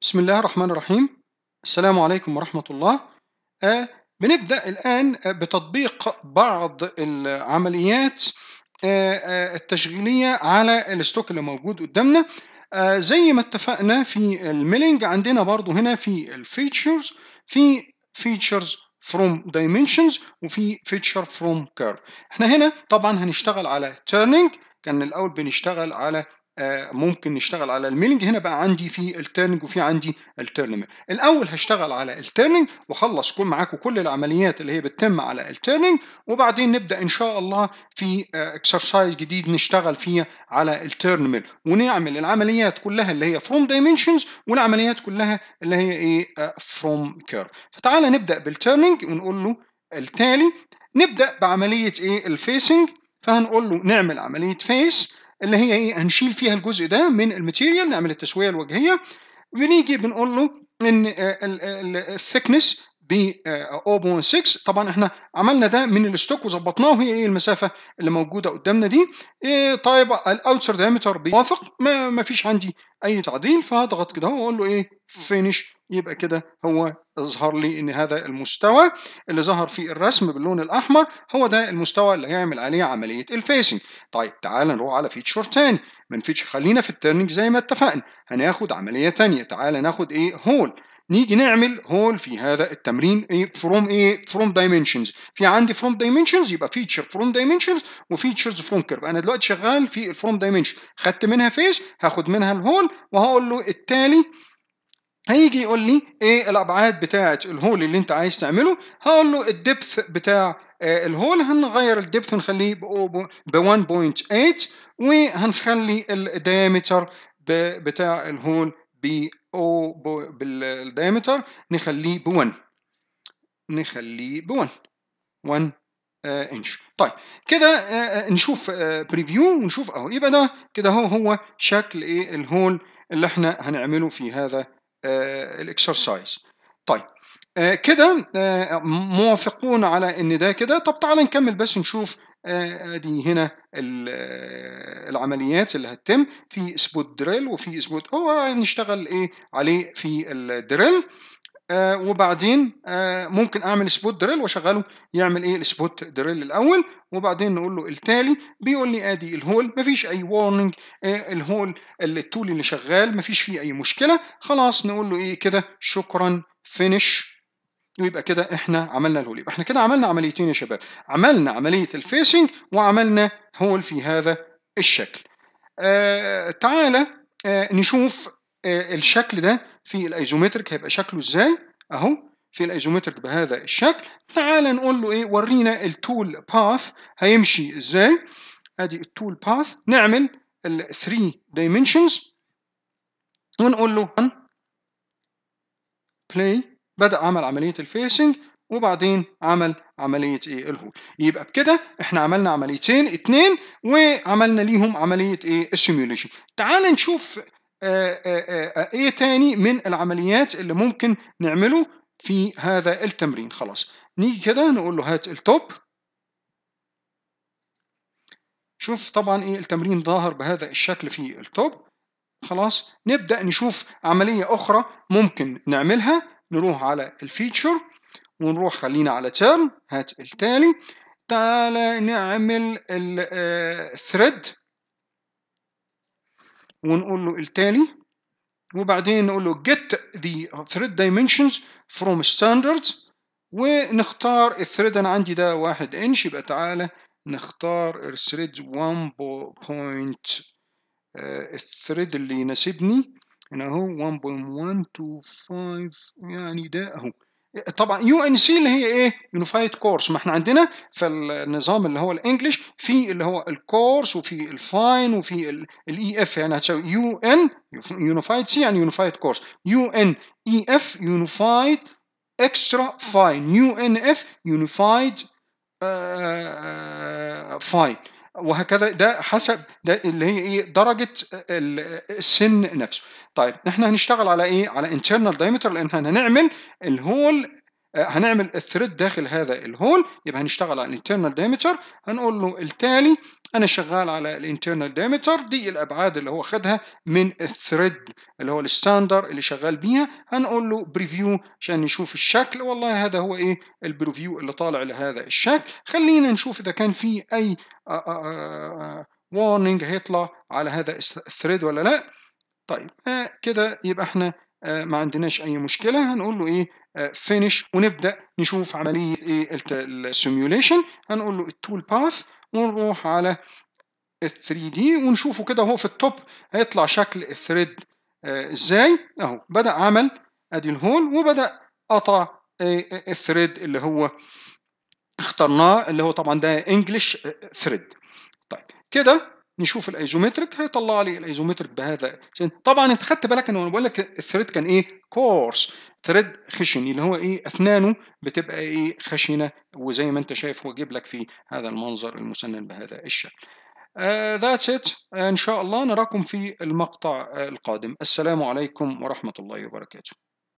بسم الله الرحمن الرحيم السلام عليكم ورحمة الله آه بنبدأ الآن بتطبيق بعض العمليات آه،, آه التشغيلية على الستوك اللي موجود قدامنا آه زي ما اتفقنا في الميلينج عندنا برضو هنا في الفيتشرز في فيتشرز from dimensions وفي feature from curve احنا هنا طبعا هنشتغل على turning كان الاول بنشتغل على ممكن نشتغل على الميلنج هنا بقى عندي في التيرنج وفي عندي التيرنمنت الاول هشتغل على التيرنج واخلص كل معاكم كل العمليات اللي هي بتتم على التيرنج وبعدين نبدا ان شاء الله في اكسرسايز جديد نشتغل فيه على التيرنمنت ونعمل العمليات كلها اللي هي فروم دايمنشنز والعمليات كلها اللي هي ايه فروم كيرف فتعالى نبدا بالتيرنج ونقول له التالي نبدا بعمليه ايه الفيسنج فهنقول له نعمل عمليه فيس اللي هي ايه هنشيل فيها الجزء ده من الماتيريال نعمل التسويه الوجهيه بنيجي بنقول له ان آه، الثيكنس ب 0.6 آه، طبعا احنا عملنا ده من الستوك وظبطناه وهي ايه المسافه اللي موجوده قدامنا دي إيه طيب الاوتسر دايمتر بيوافق ما فيش عندي اي تعديل فهضغط كده واقول له ايه فينش يبقى كده هو ظهر لي ان هذا المستوى اللي ظهر في الرسم باللون الاحمر هو ده المستوى اللي هيعمل عليه عمليه الفيسنج طيب تعال نروح على فيتشر تاني من فيتشر خلينا في الترنج زي ما اتفقنا هناخد عمليه تانية تعال ناخد ايه هول نيجي نعمل هول في هذا التمرين ايه فروم ايه فروم دايمنشنز في عندي فروم دايمنشنز يبقى فيتشر فروم دايمنشنز وفيتشرز فروم كيرف انا دلوقتي شغال في الفروم دايمنشن خدت منها فيس هاخد منها الهول وهقول له التالي هيجي يقول لي ايه الابعاد بتاعه الهول اللي انت عايز تعمله هقول له الدبث بتاع آه، الهول هنغير الدبث نخليه ب 1.8 وهنخلي الدايمتر بتاع الهول ب او بالدايمتر نخليه ب 1 نخليه ب 1 1 انش طيب كده آه، آه، نشوف بريفيو ونشوف اهو يبقى ده كده هو هو شكل ايه الهول اللي احنا هنعمله في هذا آه، الاكسرسايز طيب آه، كده آه، موافقون على ان ده كده طب تعالى نكمل بس نشوف ادي هنا العمليات اللي هتتم في سبوت دريل وفي سبوت هو نشتغل ايه عليه في الدريل آه، وبعدين آه، ممكن اعمل سبوت دريل واشغله يعمل ايه السبوت دريل الاول وبعدين نقول له التالي بيقول لي ادي الهول مفيش اي وارنينج آه، الهول التول اللي شغال مفيش فيه اي مشكله خلاص نقول له ايه كده شكرا فينش ويبقى كده احنا عملنا الهول يبقى احنا كده عملنا عمليتين يا شباب عملنا عمليه الفيسنج وعملنا هول في هذا الشكل آه تعالى آه نشوف آه الشكل ده في الايزومتريك هيبقى شكله ازاي اهو في الايزومتريك بهذا الشكل تعال نقول له ايه ورينا التول باث هيمشي ازاي ادي التول باث نعمل ال 3 dimensions ونقول له بلاي بدا عمل عمليه الفيسنج وبعدين عمل عملية ايه الهول يبقى بكده احنا عملنا عمليتين اتنين وعملنا ليهم عملية ايه السيميوليشن تعال نشوف آآ آه، آآ آه، آه، ايه تاني من العمليات اللي ممكن نعمله في هذا التمرين خلاص نيجي كده نقول له هات التوب شوف طبعا ايه التمرين ظاهر بهذا الشكل في التوب خلاص نبدا نشوف عمليه اخرى ممكن نعملها نروح على الفيتشر ونروح خلينا على تيرن هات التالي تعالى نعمل الثريد ونقول له التالي وبعدين نقول له get the thread dimensions from standards ونختار الثريد انا عندي ده واحد انش يبقى تعالى نختار الثريد 1.0 الثريد اللي يناسبني هنا اهو 1.125 يعني ده اهو طبعا يو ان سي اللي هي ايه يونيفايد كورس ما احنا عندنا في النظام اللي هو الانجليش في اللي هو الكورس وفي الفاين وفي الاي اف يعني هتساوي يو ان يونيفايد سي يعني يونيفايد كورس يو ان اي اف يونيفايد اكسترا فاين يو ان اف يونيفايد فاين وهكذا ده حسب ده اللي هي ايه درجه السن نفسه طيب احنا هنشتغل على ايه على internal diameter لان هنعمل الهول آه، هنعمل الثريد داخل هذا الهول يبقى هنشتغل على الانترنال دايمتر هنقول له التالي انا شغال على الانترنال ديمتر دي الابعاد اللي هو خدها من الثريد اللي هو الستاندر اللي شغال بيها هنقول له بريفيو عشان نشوف الشكل والله هذا هو ايه البريفيو اللي طالع لهذا الشكل خلينا نشوف اذا كان في اي وارنينج آه، آه، آه، هيطلع على هذا الثريد ولا لا طيب كده يبقى احنا ما عندناش اي مشكله هنقول له ايه فينش ونبدا نشوف عمليه ايه السيميوليشن هنقول له التول باث ونروح على 3 3D ونشوفه كده هو في التوب هيطلع شكل الثريد آه، ازاي اهو بدا عمل ادي الهول وبدا قطع آه، آه، الثريد اللي هو اخترناه اللي هو طبعا ده انجلش ثريد طيب كده نشوف الايزومتريك هيطلع لي الايزومتريك بهذا طبعا انت خدت بالك انا بقول لك الثريد كان ايه كورس ثريد خشن اللي هو ايه اثنانه بتبقى ايه خشنه وزي ما انت شايف هو جيب لك في هذا المنظر المسنن بهذا الشكل ذاتس uh, ات ان شاء الله نراكم في المقطع آه، القادم السلام عليكم ورحمه الله وبركاته